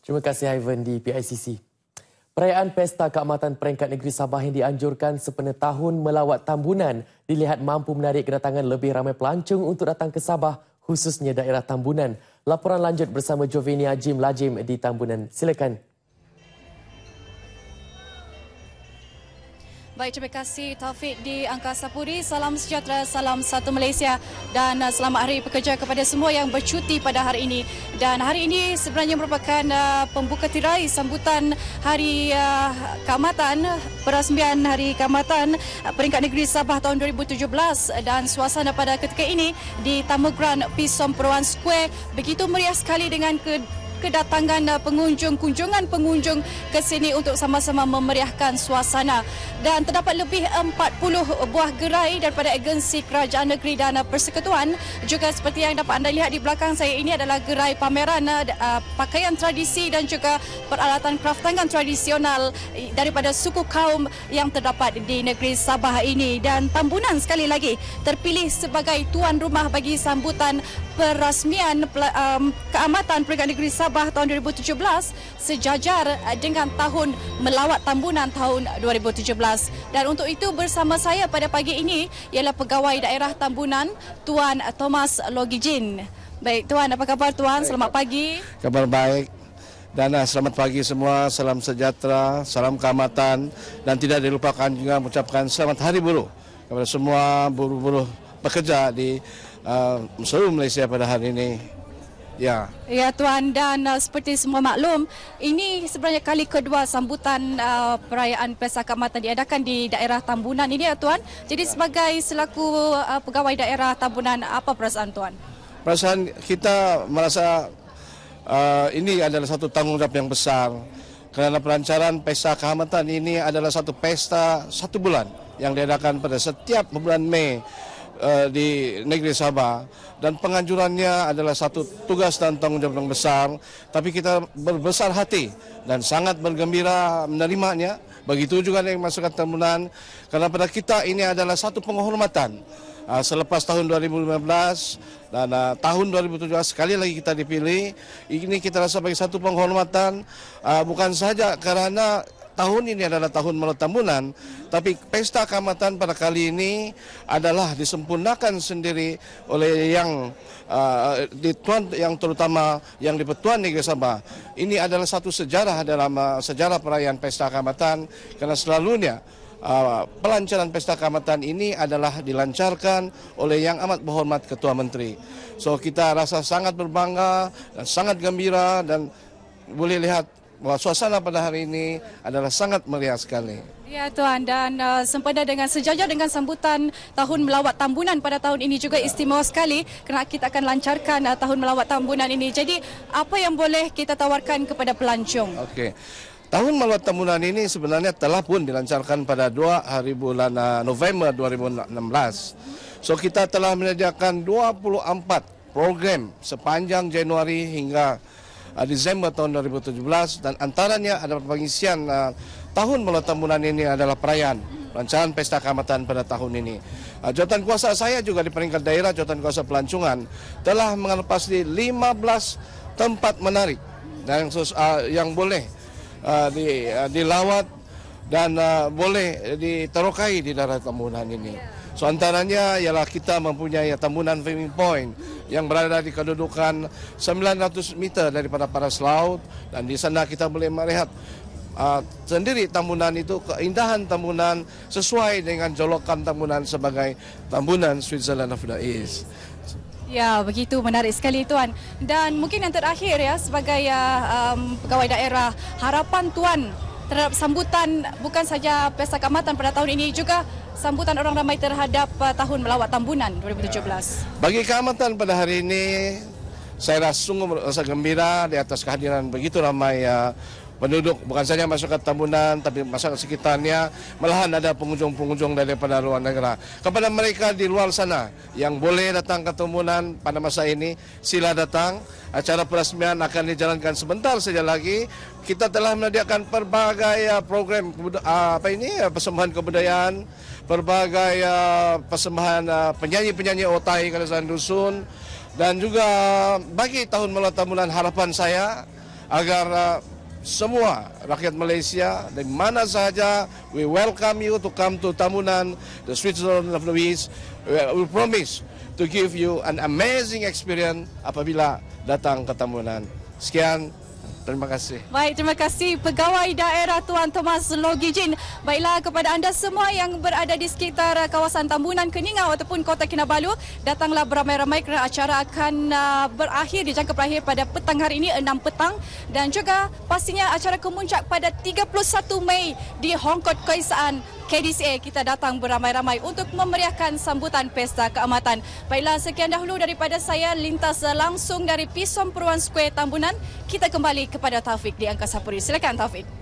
Terima kasih Ivan di PICC. Perayaan Pesta Keamatan Peringkat Negeri Sabah yang dianjurkan sepenuh tahun melawat Tambunan dilihat mampu menarik kedatangan lebih ramai pelancong untuk datang ke Sabah khususnya daerah Tambunan. Laporan lanjut bersama Jovenia Jim Lajim di Tambunan. Silakan Baik, terima kasih Taufik di Angkasa Puri. Salam sejahtera, salam satu Malaysia dan uh, selamat hari pekerja kepada semua yang bercuti pada hari ini. Dan hari ini sebenarnya merupakan uh, pembuka tirai sambutan hari uh, keamatan, perasmian hari keamatan uh, peringkat negeri Sabah tahun 2017 dan suasana pada ketika ini di Tamu Grand Pisom Perwan Square begitu meriah sekali dengan ke kedatangan uh, pengunjung, kunjungan pengunjung ke sini untuk sama-sama memeriahkan suasana. Dan terdapat lebih 40 buah gerai daripada agensi kerajaan negeri dan uh, persekutuan. Juga seperti yang dapat anda lihat di belakang saya ini adalah gerai pameran uh, pakaian tradisi dan juga peralatan kraftangan tradisional daripada suku kaum yang terdapat di negeri Sabah ini. Dan Tambunan sekali lagi terpilih sebagai tuan rumah bagi sambutan perasmian um, keamatan peringkat negeri Sabah Sabah tahun 2017 sejajar eh, dengan tahun melawat tambunan tahun 2017. Dan untuk itu bersama saya pada pagi ini ialah pegawai daerah tambunan Tuan Thomas Logijin. Baik Tuan, apa khabar Tuan? Selamat pagi. Khabar baik. Dan selamat pagi semua, salam sejahtera, salam kehamatan dan tidak dilupakan juga mengucapkan selamat hari buruh kepada semua buruh-buruh pekerja di uh, seluruh Malaysia pada hari ini. Ya. Ya tuan dan uh, seperti semua maklum, ini sebenarnya kali kedua sambutan uh, perayaan Pesta Kamatan diadakan di daerah Tambunan ini ya tuan. Jadi ya. sebagai selaku uh, pegawai daerah Tambunan apa perasaan tuan? Perasaan kita merasa uh, ini adalah satu tanggungjawab yang besar kerana pelancaran Pesta Kehamatan ini adalah satu pesta satu bulan yang diadakan pada setiap bulan Mei. Eh, di negeri Sabah dan penganjurannya adalah satu tugas dan tanggung jawab yang besar tapi kita berbesar hati dan sangat bergembira menerimanya begitu juga yang masukkan temuan karena pada kita ini adalah satu penghormatan eh, selepas tahun 2015 dan eh, tahun 2017 sekali lagi kita dipilih ini kita rasa sebagai satu penghormatan bukan saja karena tahun ini adalah tahun meletamunan, tapi pesta kamatan pada kali ini adalah disempurnakan sendiri oleh yang uh, di tuan yang terutama yang di petuan Negeri Sabah. Ini adalah satu sejarah dalam uh, sejarah perayaan pesta kamatan karena selalunya Uh, pelancaran pesta kamatan ini adalah dilancarkan oleh yang amat berhormat Ketua Menteri. So kita rasa sangat berbangga dan sangat gembira dan boleh lihat bahwa suasana pada hari ini adalah sangat meriah sekali. Ya Tuan dan uh, sempena dengan sejajar dengan sambutan tahun melawat tambunan pada tahun ini juga istimewa sekali kerana kita akan lancarkan uh, tahun melawat tambunan ini. Jadi apa yang boleh kita tawarkan kepada pelancong? Okey. Tahun melawat tambunan ini sebenarnya telah pun dilancarkan pada 2 hari bulan uh, November 2016. So kita telah menyediakan 24 program sepanjang Januari hingga uh, Disember tahun 2017 dan antaranya adalah pengisian uh, tahun mula tahunan ini adalah perayaan rancangan pesta keamatan pada tahun ini. Uh, jawatan kuasa saya juga di peringkat daerah jawatan kuasa pelancongan telah mengelepas di 15 tempat menarik dan uh, yang boleh uh, di, uh, dilawat dan uh, boleh diterokai di daerah tambunan ini. Ya. So antaranya ialah kita mempunyai tambunan Viewing Point, yang berada di kedudukan 900 meter daripada paras laut dan di sana kita boleh melihat uh, sendiri tambunan itu keindahan tambunan sesuai dengan jolokan tambunan sebagai tambunan Switzerland of the East. Ya, begitu menarik sekali tuan. Dan mungkin yang terakhir ya sebagai uh, um, pegawai daerah, harapan tuan terhadap sambutan bukan saja Pesta Kamatan pada tahun ini juga sambutan orang ramai terhadap uh, tahun melawat Tambunan 2017. Bagi Kamatan pada hari ini saya rasa sungguh rasa gembira di atas kehadiran begitu ramai ya uh, penduduk bukan saja ke Tambunan tapi masyarakat sekitarnya malahan ada pengunjung-pengunjung daripada luar negara kepada mereka di luar sana yang boleh datang ke Tambunan pada masa ini sila datang acara perasmian akan dijalankan sebentar saja lagi kita telah menyediakan pelbagai uh, program uh, apa ini uh, persembahan kebudayaan pelbagai persembahan penyanyi-penyanyi otai kawasan dusun dan juga bagi tahun melawat tahunan harapan saya agar semua rakyat Malaysia dari mana sahaja we welcome you to come to Tamunan the Switzerland of the East we promise to give you an amazing experience apabila datang ke Tambunan. Sekian. Terima kasih. Baik, terima kasih pegawai daerah Tuan Thomas Logijin. Baiklah kepada anda semua yang berada di sekitar kawasan Tambunan Keningau ataupun Kota Kinabalu, datanglah beramai-ramai kerana acara akan uh, berakhir dijangka berakhir pada petang hari ini 6 petang dan juga pastinya acara kemuncak pada 31 Mei di Hong Kaisan KDCA kita datang beramai-ramai untuk memeriahkan sambutan Pesta Keamatan. Baiklah, sekian dahulu daripada saya lintas langsung dari Pisom Peruan Square Tambunan. Kita kembali kepada Taufik di Angkasa Puri. Silakan Taufik.